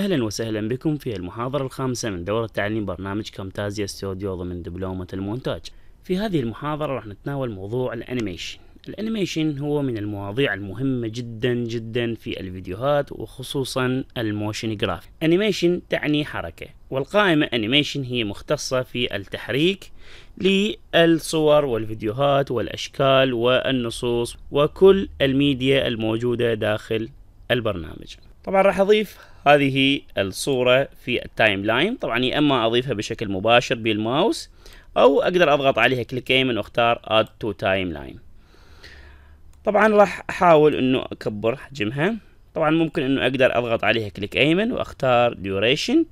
أهلا وسهلا بكم في المحاضرة الخامسة من دورة تعليم برنامج كامتازيا ستوديو ضمن دبلومة المونتاج في هذه المحاضرة راح نتناول موضوع الأنيميشن الأنيميشن هو من المواضيع المهمة جدا جدا في الفيديوهات وخصوصا الموشن جراف أنيميشن تعني حركة والقائمة أنيميشن هي مختصة في التحريك للصور والفيديوهات والأشكال والنصوص وكل الميديا الموجودة داخل البرنامج طبعا راح أضيف هذه الصورة في التايم لاين طبعا يا اما اضيفها بشكل مباشر بالماوس او اقدر اضغط عليها من واختار اد تو تايم لاين طبعا راح احاول انه اكبر حجمها طبعا ممكن انه اقدر اضغط عليها كليك ايمن واختار ديوريشن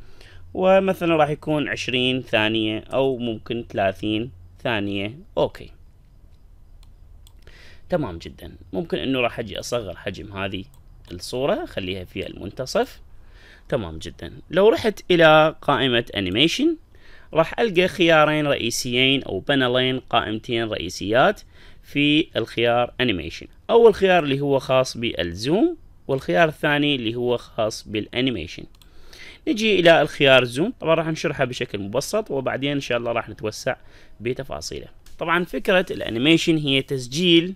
ومثلا راح يكون عشرين ثانية او ممكن ثلاثين ثانية اوكي تمام جدا ممكن انه راح اجي اصغر حجم هذه الصورة اخليها في المنتصف تمام جدا لو رحت الى قائمة انيميشن راح القى خيارين رئيسيين او بانلين قائمتين رئيسيات في الخيار انيميشن اول خيار اللي هو خاص بالزوم والخيار الثاني اللي هو خاص بالانيميشن نجي الى الخيار زوم طبعا راح نشرحه بشكل مبسط وبعدين ان شاء الله راح نتوسع بتفاصيله طبعا فكرة الانيميشن هي تسجيل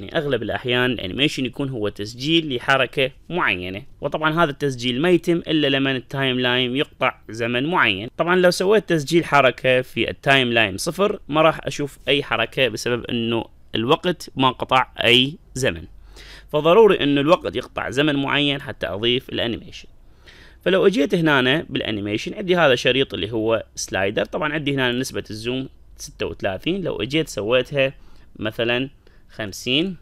يعني اغلب الاحيان الانيميشن يكون هو تسجيل لحركه معينه وطبعا هذا التسجيل ما يتم الا لما التايم لاين يقطع زمن معين طبعا لو سويت تسجيل حركه في التايم لاين صفر ما راح اشوف اي حركه بسبب انه الوقت ما قطع اي زمن فضروري انه الوقت يقطع زمن معين حتى اضيف الانيميشن فلو اجيت هنا بالانيميشن عندي هذا شريط اللي هو سلايدر طبعا عندي هنا نسبه الزوم 36 لو اجيت سويتها مثلا خمسين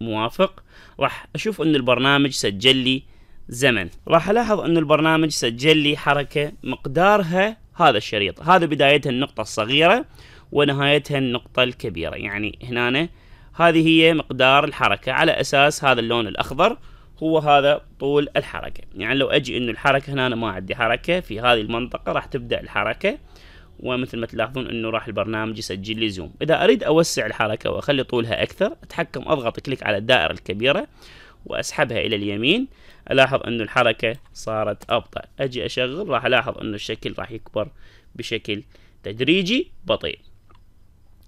موافق راح أشوف أن البرنامج سجل لي زمن راح ألاحظ أن البرنامج سجل لي حركة مقدارها هذا الشريط هذا بدايتها النقطة الصغيرة ونهايتها النقطة الكبيرة يعني هنا هذه هي مقدار الحركة على أساس هذا اللون الأخضر هو هذا طول الحركة يعني لو أجي أن الحركة هنا ما عندي حركة في هذه المنطقة راح تبدأ الحركة ومثل ما تلاحظون انه راح البرنامج يسجل لي زوم اذا اريد اوسع الحركه واخلي طولها اكثر اتحكم اضغط كليك على الدائره الكبيره واسحبها الى اليمين الاحظ انه الحركه صارت ابطا اجي اشغل راح الاحظ انه الشكل راح يكبر بشكل تدريجي بطيء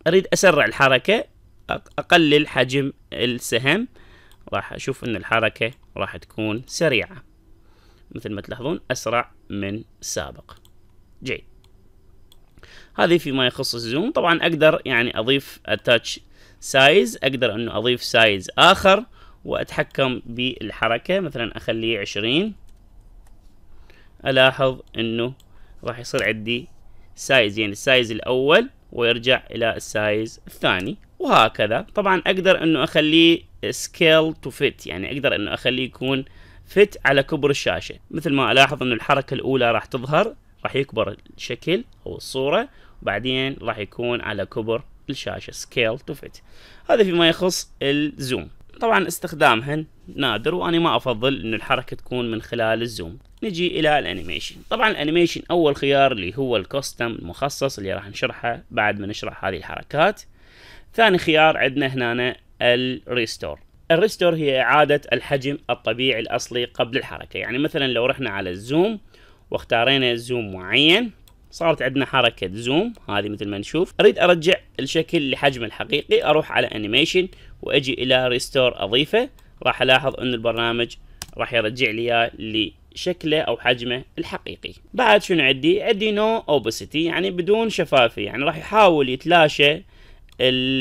اريد اسرع الحركه اقلل حجم السهم راح اشوف ان الحركه راح تكون سريعه مثل ما تلاحظون اسرع من السابق جيد هذه فيما يخص الزوم طبعا اقدر يعني اضيف اتاتش سايز اقدر انه اضيف سايز اخر واتحكم بالحركة مثلا اخليه 20 الاحظ انه راح يصير عندي سايز يعني السايز الاول ويرجع الى السايز الثاني وهكذا طبعا اقدر انه اخليه سكيل تو فيت يعني اقدر انه اخليه يكون فيت على كبر الشاشة مثل ما الاحظ انه الحركة الاولى راح تظهر راح يكبر الشكل او الصورة بعدين راح يكون على كبر الشاشة سكيل تو فيت هذا فيما يخص الزوم طبعا استخدامهن نادر وانا ما افضل ان الحركة تكون من خلال الزوم نجي الى الانيميشن طبعا الانيميشن اول خيار اللي هو الكوستم المخصص اللي راح نشرحه بعد ما نشرح هذه الحركات ثاني خيار عندنا هنا الريستور الريستور هي اعادة الحجم الطبيعي الاصلي قبل الحركة يعني مثلا لو رحنا على الزوم واختارينا زوم معين صارت عندنا حركة زوم هذه مثل ما نشوف اريد ارجع الشكل لحجمه الحقيقي اروح على انيميشن واجي الى ريستور اضيفه راح الاحظ ان البرنامج راح يرجع لي اياه او حجمه الحقيقي بعد شنو عندي عندي نو اوبسيتي يعني بدون شفافيه يعني راح يحاول يتلاشى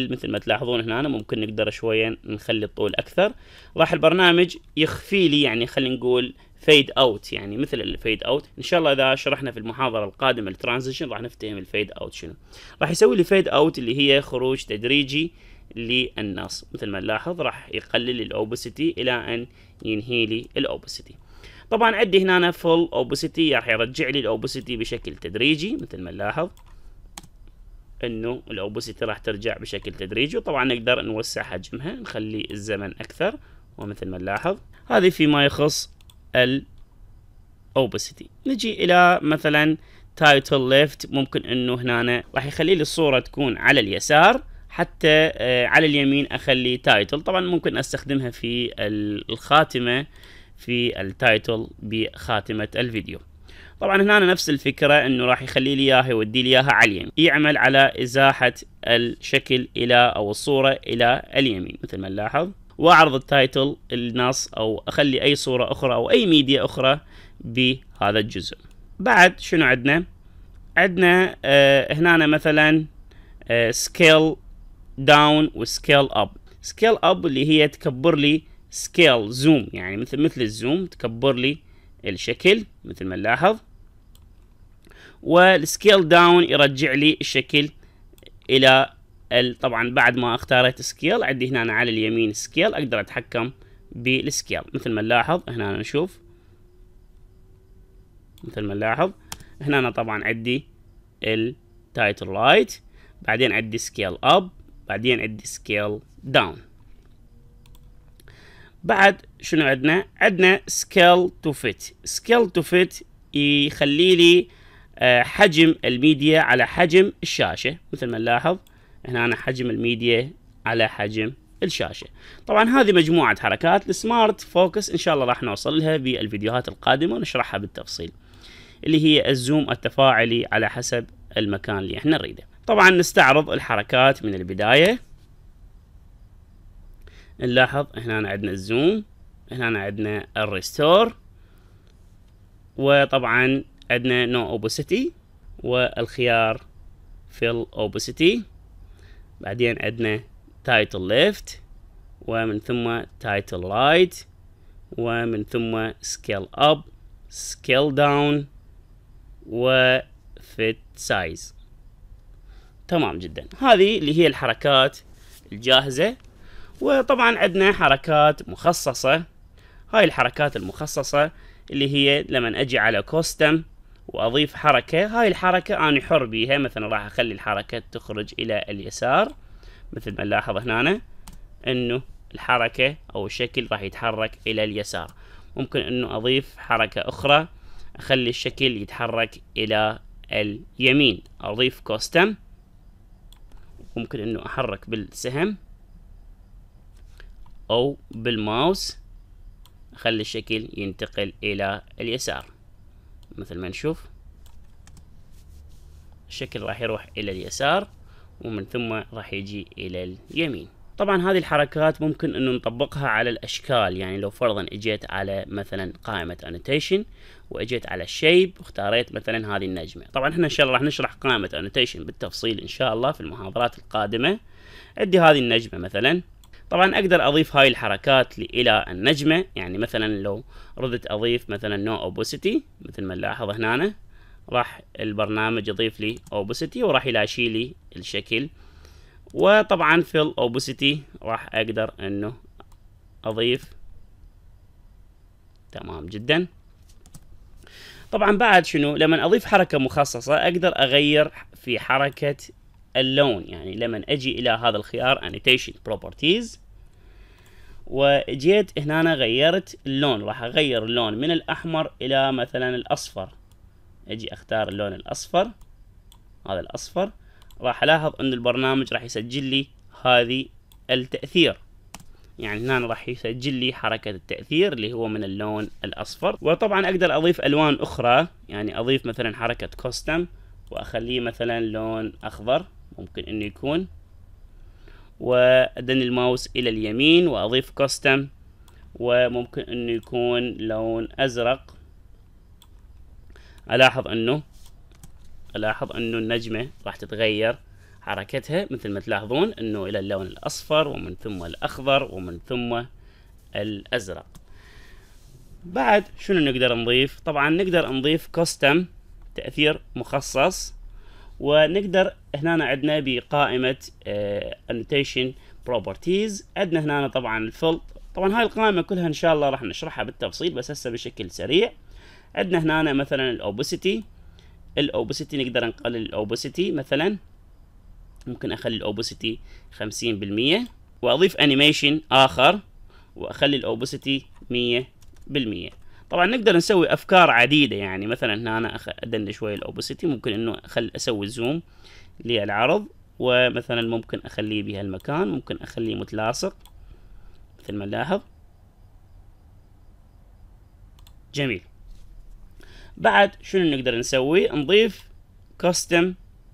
مثل ما تلاحظون هنا أنا ممكن نقدر شويه نخلي الطول اكثر راح البرنامج يخفي لي يعني خلينا نقول فيد اوت يعني مثل الفيد اوت ان شاء الله اذا شرحنا في المحاضره القادمه الترانزيشن راح نفتهم الفيد اوت شنو راح يسوي لي فيد اوت اللي هي خروج تدريجي للنص مثل ما نلاحظ راح يقلل الاوبسيتي الى ان ينهي لي الاوبسيتي طبعا عندي هنا فول اوبسيتي راح يرجع لي الاوبسيتي بشكل تدريجي مثل ما نلاحظ انه الاوبسيتي راح ترجع بشكل تدريجي وطبعا نقدر نوسع حجمها نخلي الزمن اكثر ومثل ما نلاحظ هذه فيما يخص الاوبسيتي نجي الى مثلا تايتل ليفت ممكن انه هنا راح يخلي لي الصوره تكون على اليسار حتى آه، على اليمين اخلي تايتل طبعا ممكن استخدمها في الخاتمه في التايتل بخاتمه الفيديو طبعا هنا نفس الفكره انه راح يخلي لي اياها يودي لي اياها على اليمين يعمل على ازاحه الشكل الى او الصوره الى اليمين مثل ما نلاحظ واعرض التايتل النص او اخلي اي صوره اخرى او اي ميديا اخرى بهذا الجزء بعد شنو عندنا عندنا آه هنا مثلا سكيل داون وسكيل اب سكيل اب اللي هي تكبر لي سكيل زوم يعني مثل مثل الزوم تكبر لي الشكل مثل ما نلاحظ والسكيل داون يرجع لي الشكل الى طبعا بعد ما اختاريت سكيل عندي هنا على اليمين سكيل اقدر اتحكم بالسكيل مثل ما نلاحظ هنا نشوف مثل ما نلاحظ هنا طبعا عندي التايتل رايت بعدين عندي سكيل اب بعدين عندي سكيل داون بعد شنو عندنا عندنا سكيل تو فيت سكيل تو فيت يخلي لي آه، حجم الميديا على حجم الشاشه مثل ما نلاحظ هنا أنا حجم الميديا على حجم الشاشة طبعا هذه مجموعة حركات السمارت فوكس إن شاء الله راح نوصل لها بالفيديوهات القادمة ونشرحها بالتفصيل اللي هي الزوم التفاعلي على حسب المكان اللي احنا نريده طبعا نستعرض الحركات من البداية نلاحظ هنا عندنا الزوم هنا عندنا الريستور وطبعا عندنا نو اوبوسيتي والخيار في الاوبوسيتي بعدين عندنا تايتل ليفت ومن ثم تايتل رايت ومن ثم سكيل اب سكيل داون وفيت سايز تمام جدا هذه اللي هي الحركات الجاهزة وطبعا عندنا حركات مخصصة هاي الحركات المخصصة اللي هي لما اجي على كوستم واضيف حركه هاي الحركه انا حر بيها مثلا راح اخلي الحركه تخرج الى اليسار مثل ما نلاحظ هنا انه الحركه او الشكل راح يتحرك الى اليسار ممكن انه اضيف حركه اخرى اخلي الشكل يتحرك الى اليمين اضيف كوستم ممكن انه احرك بالسهم او بالماوس اخلي الشكل ينتقل الى اليسار مثل ما نشوف الشكل راح يروح الى اليسار ومن ثم راح يجي الى اليمين طبعا هذه الحركات ممكن انه نطبقها على الاشكال يعني لو فرضا اجيت على مثلا قائمة انوتيشن واجيت على الشيب واختاريت مثلا هذه النجمة طبعا احنا ان شاء الله راح نشرح قائمة انوتيشن بالتفصيل ان شاء الله في المحاضرات القادمة ادي هذه النجمة مثلا طبعا اقدر اضيف هاي الحركات الى النجمة يعني مثلا لو ردت اضيف مثلا نو no اوبوسيتي مثل ما نلاحظ هنا راح البرنامج يضيف لي اوبوسيتي وراح يلاشي لي الشكل وطبعا في الاوبوسيتي راح اقدر انه اضيف تمام جدا طبعا بعد شنو لما اضيف حركة مخصصة اقدر اغير في حركة اللون يعني لما اجي الى هذا الخيار annotation properties وجيت هنا غيرت اللون راح اغير اللون من الاحمر الى مثلا الاصفر اجي اختار اللون الاصفر هذا الاصفر راح الاحظ ان البرنامج راح يسجل لي هذه التأثير يعني هنا راح يسجل لي حركة التأثير اللي هو من اللون الأصفر وطبعا أقدر أضيف ألوان أخرى يعني أضيف مثلا حركة كوستم وأخليه مثلا لون أخضر ممكن انه يكون وادن الماوس الى اليمين واضيف كاستم وممكن انه يكون لون ازرق الاحظ انه الاحظ انه النجمة راح تتغير حركتها مثل ما تلاحظون انه الى اللون الاصفر ومن ثم الاخضر ومن ثم الازرق بعد شنو نقدر نضيف طبعا نقدر نضيف كاستم تأثير مخصص ونقدر هنا عندنا بقائمة آه، annotation properties عندنا هنا طبعا الفل طبعا هاي القائمة كلها ان شاء الله راح نشرحها بالتفصيل بس هسه بشكل سريع عندنا هنا مثلا الاوبسيتي الاوبسيتي نقدر نقلل الاوبسيتي مثلا ممكن اخلي الاوبسيتي 50% واضيف انيميشن اخر واخلي الاوبسيتي 100% طبعا نقدر نسوي افكار عديده يعني مثلا هنا انا ادنى شوي الاوبسيتي ممكن انه اخل اسوي زوم للعرض ومثلا ممكن اخليه بهالمكان ممكن اخليه متلاصق مثل ما نلاحظ جميل بعد شنو نقدر نسوي نضيف كاستم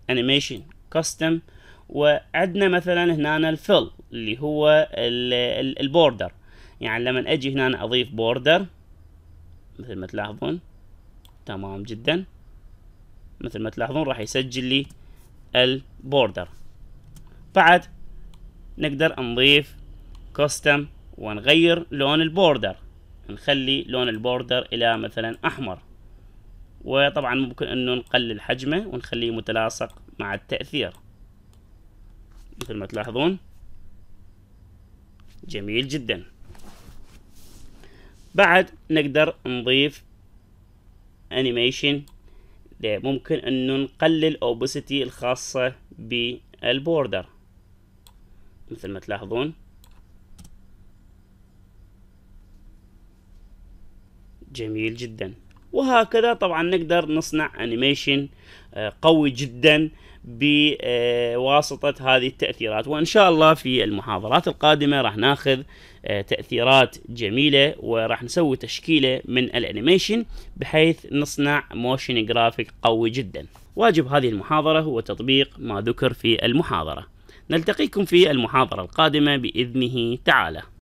انيميشن كاستم وعندنا مثلا هنا الفل اللي هو البوردر يعني لما اجي هنا اضيف بوردر مثل ما تلاحظون تمام جدا مثل ما تلاحظون راح يسجل لي البوردر بعد نقدر نضيف كوستم ونغير لون البوردر نخلي لون البوردر الى مثلا احمر وطبعا ممكن انه نقلل حجمه ونخليه متلاصق مع التأثير مثل ما تلاحظون جميل جدا بعد نقدر نضيف انيميشن ممكن انه نقلل اوبسيتي الخاصة بالبوردر مثل ما تلاحظون جميل جدا وهكذا طبعا نقدر نصنع انيميشن آه، قوي جدا بواسطة هذه التأثيرات وإن شاء الله في المحاضرات القادمة راح ناخذ آه، تأثيرات جميلة وراح نسوي تشكيلة من الأنيميشن بحيث نصنع موشن جرافيك قوي جدا واجب هذه المحاضرة هو تطبيق ما ذكر في المحاضرة نلتقيكم في المحاضرة القادمة بإذنه تعالى